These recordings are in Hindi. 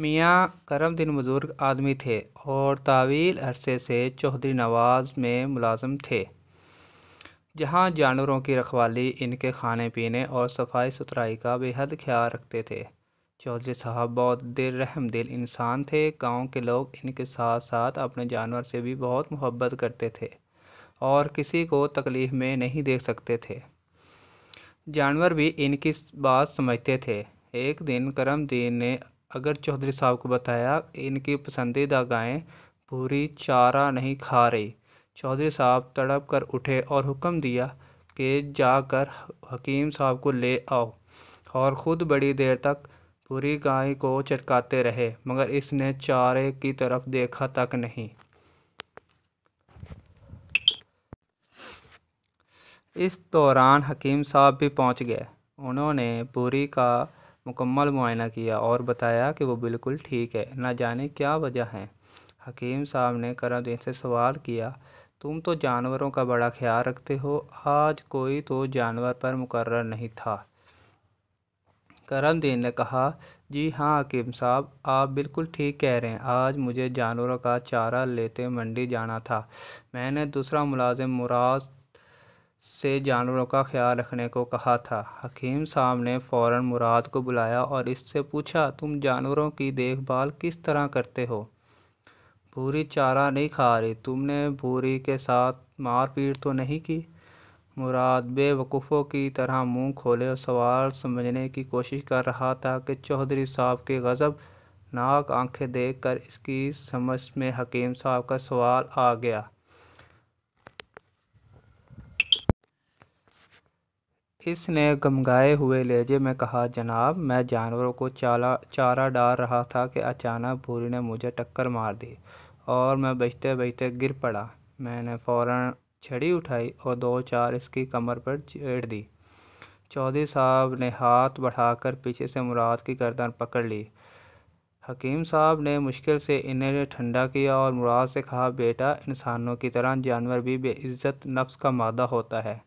मियाँ करम दिन बुज़ुर्ग आदमी थे और तावील अरसे से चौधरी नवाज़ में मुलाजम थे जहाँ जानवरों की रखवाली इनके खाने पीने और सफाई सुथराई का बेहद ख्याल रखते थे चौधरी साहब बहुत दिल रहम दिल इंसान थे गांव के लोग इनके साथ साथ अपने जानवर से भी बहुत मोहब्बत करते थे और किसी को तकलीफ़ में नहीं देख सकते थे जानवर भी इनकी बात समझते थे एक दिन करम दीन ने अगर चौधरी साहब को बताया इनकी पसंदीदा गायें पूरी चारा नहीं खा रही चौधरी साहब तड़प कर उठे और हुक्म दिया कि जाकर हकीम साहब को ले आओ और ख़ुद बड़ी देर तक पूरी गाय को चटकाते रहे मगर इसने चारे की तरफ देखा तक नहीं इस दौरान हकीम साहब भी पहुंच गए उन्होंने पूरी का मुकम्मल मुआयना किया और बताया कि वो बिल्कुल ठीक है ना जाने क्या वजह है हकीम साहब ने करमदीन से सवाल किया तुम तो जानवरों का बड़ा ख्याल रखते हो आज कोई तो जानवर पर मुकर्र नहीं था करमदीन ने कहा जी हाँ हकीम साहब आप बिल्कुल ठीक कह रहे हैं आज मुझे जानवरों का चारा लेते मंडी जाना था मैंने दूसरा मुलाजिम मुराद से जानवरों का ख्याल रखने को कहा था हकीम साहब ने फ़ौर मुराद को बुलाया और इससे पूछा तुम जानवरों की देखभाल किस तरह करते हो भूरी चारा नहीं खा रही तुमने भूरी के साथ मारपीट तो नहीं की मुराद बेवकूफ़ों की तरह मुंह खोले और सवाल समझने की कोशिश कर रहा था कि चौधरी साहब के गज़ब नाक आंखें देखकर इसकी समझ में हकीम साहब का सवाल आ गया इसने गमगाए हुए लहजे में कहा जनाब मैं जानवरों को चाला चारा डाल रहा था कि अचानक भूरी ने मुझे टक्कर मार दी और मैं बचते बचते गिर पड़ा मैंने फ़ौरन छड़ी उठाई और दो चार इसकी कमर पर चेड़ दी चौधरी साहब ने हाथ बढ़ाकर पीछे से मुराद की गर्दन पकड़ ली हकीम साहब ने मुश्किल से इन्हें ठंडा किया और मुराद से कहा बेटा इंसानों की तरह जानवर भी बेइज्जत नफ्स का मादा होता है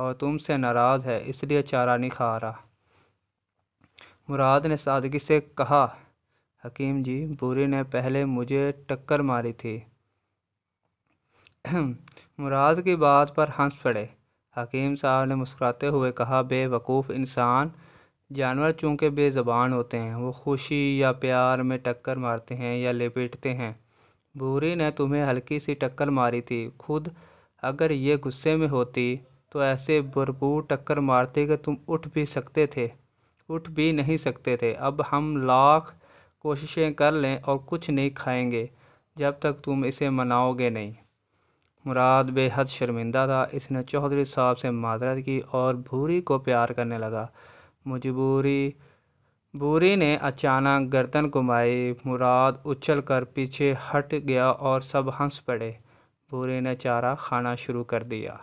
और तुमसे नाराज़ है इसलिए चारा नहीं खा रहा मुराद ने सादगी से कहा हकीम जी बूरी ने पहले मुझे टक्कर मारी थी मुराद की बात पर हंस पड़े हकीम साहब ने मुस्कुराते हुए कहा बेवकूफ़ इंसान जानवर चूँकि बेज़बान होते हैं वो खुशी या प्यार में टक्कर मारते हैं या लपेटते हैं बूरी ने तुम्हें हल्की सी टक्कर मारी थी खुद अगर ये गुस्से में होती तो ऐसे भरपूर टक्कर मारते कि तुम उठ भी सकते थे उठ भी नहीं सकते थे अब हम लाख कोशिशें कर लें और कुछ नहीं खाएंगे जब तक तुम इसे मनाओगे नहीं मुराद बेहद शर्मिंदा था इसने चौधरी साहब से मादरत की और भूरी को प्यार करने लगा मजबूरी भूरी ने अचानक गर्दन घुमाई मुराद उछल कर पीछे हट गया और सब हंस पड़े भूरी ने चारा खाना शुरू कर दिया